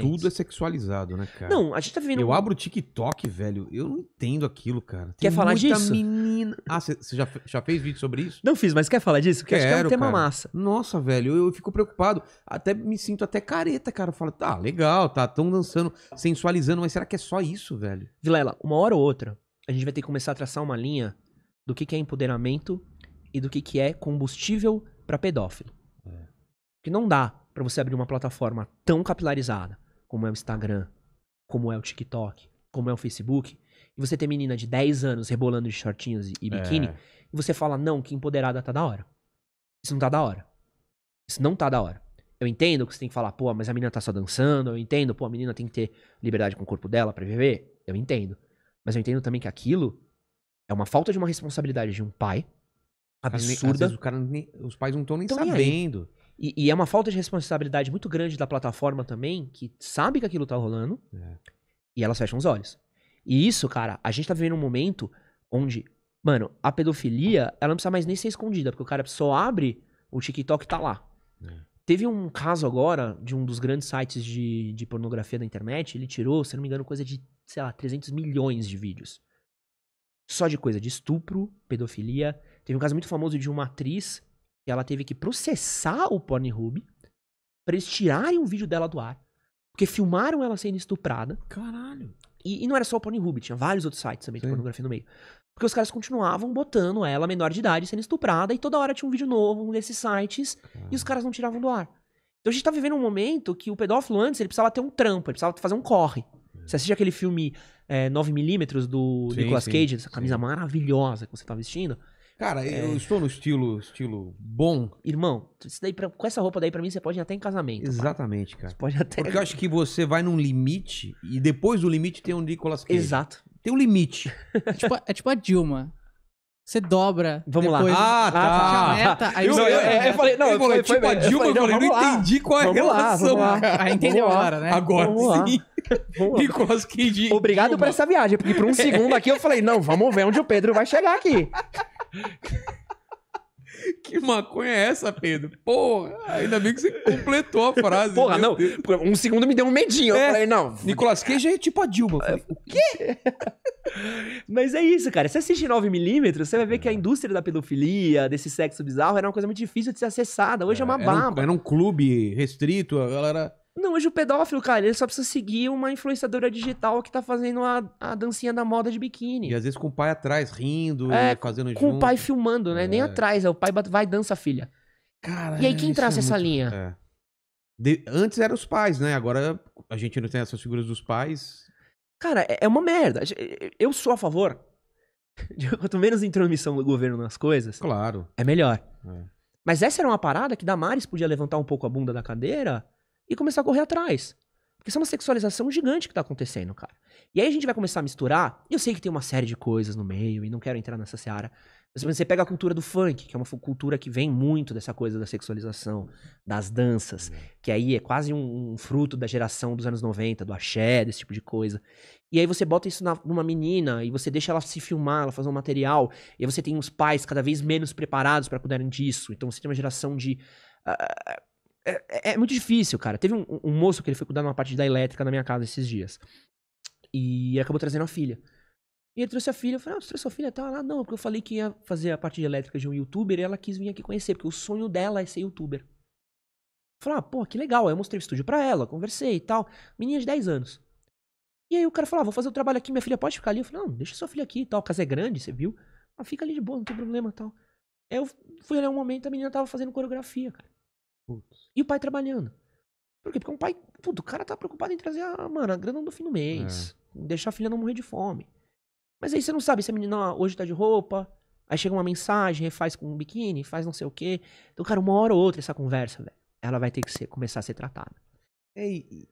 Tudo é sexualizado, né, cara? Não, a gente tá vendo. Eu abro o TikTok, velho. Eu não entendo aquilo, cara. Tem quer falar disso? menina. Ah, você já, já fez vídeo sobre isso? Não fiz, mas quer falar disso? Porque Quero, acho que é um tema cara. massa. Nossa, velho, eu, eu, fico preocupado. Até me sinto até careta, cara. Eu falo, tá, legal, tá, tão dançando, sensualizando, mas será que é só isso, velho? Vilela, uma hora ou outra, a gente vai ter que começar a traçar uma linha do que, que é empoderamento e do que, que é combustível para pedófilo. É. Que não dá para você abrir uma plataforma tão capilarizada como é o Instagram, como é o TikTok, como é o Facebook, e você ter menina de 10 anos rebolando de shortinhos e biquíni, é. e você fala, não, que empoderada tá da hora. Isso não tá da hora. Isso não tá da hora. Eu entendo que você tem que falar, pô, mas a menina tá só dançando, eu entendo, pô, a menina tem que ter liberdade com o corpo dela para viver, eu entendo. Mas eu entendo também que aquilo é uma falta de uma responsabilidade de um pai absurda. Às vezes, os pais não estão nem tão sabendo. E, e, é uma falta de responsabilidade muito grande da plataforma também, que sabe que aquilo tá rolando, é. e elas fecham os olhos. E isso, cara, a gente tá vivendo um momento onde, mano, a pedofilia, ela não precisa mais nem ser escondida, porque o cara só abre o TikTok e tá lá. É. Teve um caso agora de um dos grandes sites de, de pornografia da internet, ele tirou, se não me engano, coisa de, sei lá, 300 milhões de vídeos. Só de coisa de estupro, pedofilia. Teve um caso muito famoso de uma atriz que ela teve que processar o Pornhub pra eles tirarem um vídeo dela do ar. Porque filmaram ela sendo estuprada. Caralho. E, e não era só o Pornhub, tinha vários outros sites também Sim. de pornografia no meio. Porque os caras continuavam botando ela, menor de idade, sendo estuprada, e toda hora tinha um vídeo novo nesses sites, Caralho. e os caras não tiravam do ar. Então a gente tá vivendo um momento que o pedófilo antes, ele precisava ter um trampo, ele precisava fazer um corre. Você é. assiste aquele filme é, eh, 9mm do sim, Nicolas Cage, essa camisa sim. maravilhosa que você tá vestindo. Cara, é... eu estou no estilo, estilo bom. Irmão, isso daí pra, com essa roupa daí, pra mim, você pode ir até em casamento. Exatamente, cara. cara. Você pode até... Porque eu acho que você vai num limite e depois do limite tem um Nicolas Cage. Exato. Tem um limite. é, tipo, é tipo a Dilma. Você dobra. Vamos lá. Ah, tá. Meta, aí eu, eu, eu, eu, falei, não, eu falei, tipo foi, a Dilma, eu falei, não, eu não entendi qual é a relação. Lá, ah, lá. Aí entendeu agora, né? Agora vamos sim. Nicolas Cage. Obrigado Dilma. por essa viagem, porque por um segundo aqui eu falei, não, vamos ver onde o Pedro vai chegar aqui. Que maconha é essa, Pedro? Porra, ainda bem que você completou a frase. Porra, não. Deus. Um segundo me deu um medinho. É. Eu falei, não. Nicolas Cage é tipo a Dilma. Falei, é, o quê? Mas é isso, cara. você assiste 9mm, você vai ver que a indústria da pedofilia, desse sexo bizarro, era uma coisa muito difícil de ser acessada. Hoje é, é uma baba. Era um, era um clube restrito, a galera não, hoje o pedófilo, cara, ele só precisa seguir uma influenciadora digital que tá fazendo a, a dancinha da moda de biquíni. E às vezes com o pai atrás, rindo, é, fazendo Com junto. o pai filmando, né? É. Nem atrás, é o pai vai dança filha. Cara, e aí quem é traça é muito... essa linha? De... Antes eram os pais, né? Agora a gente não tem essas figuras dos pais. Cara, é, é uma merda. Eu sou a favor. Quanto menos intromissão do governo nas coisas, claro, é melhor. É. Mas essa era uma parada que Damares podia levantar um pouco a bunda da cadeira e começar a correr atrás. Porque isso é uma sexualização gigante que está acontecendo, cara. E aí a gente vai começar a misturar. Eu sei que tem uma série de coisas no meio e não quero entrar nessa seara. Mas você pega a cultura do funk, que é uma cultura que vem muito dessa coisa da sexualização, das danças, uhum. que aí é quase um, um fruto da geração dos anos 90, do axé, desse tipo de coisa. E aí você bota isso na, numa menina e você deixa ela se filmar, ela fazer um material. E aí você tem os pais cada vez menos preparados para cuidarem disso. Então você tem uma geração de. Uh, é, é, é muito difícil, cara. Teve um, um, moço que ele foi cuidar de uma parte da elétrica na minha casa esses dias. E acabou trazendo a filha. E ele trouxe a filha, eu falei, ah, você trouxe sua filha? Tá lá, não, porque eu falei que ia fazer a parte de elétrica de um youtuber e ela quis vir aqui conhecer, porque o sonho dela é ser youtuber. Eu falei, ah, pô, que legal. Aí eu mostrei o estúdio pra ela, conversei e tal. Menina de 10 anos. E aí o cara falou, ah, vou fazer o trabalho aqui, minha filha pode ficar ali? Eu falei, não, deixa sua filha aqui e tal, a casa é grande, você viu? Ela ah, fica ali de boa, não tem problema e tal. Aí eu fui olhar um momento, a menina tava fazendo coreografia, cara. Putz. E o pai trabalhando. Por quê? Porque um pai, puto, o cara tá preocupado em trazer a, mano, a grana do fim do mês. É. Deixar a filha não morrer de fome. Mas aí você não sabe se a menina ah, hoje tá de roupa, aí chega uma mensagem, faz com um biquíni, faz não sei o quê. Então, cara, uma hora ou outra essa conversa, velho, ela vai ter que ser, começar a ser tratada. É, e,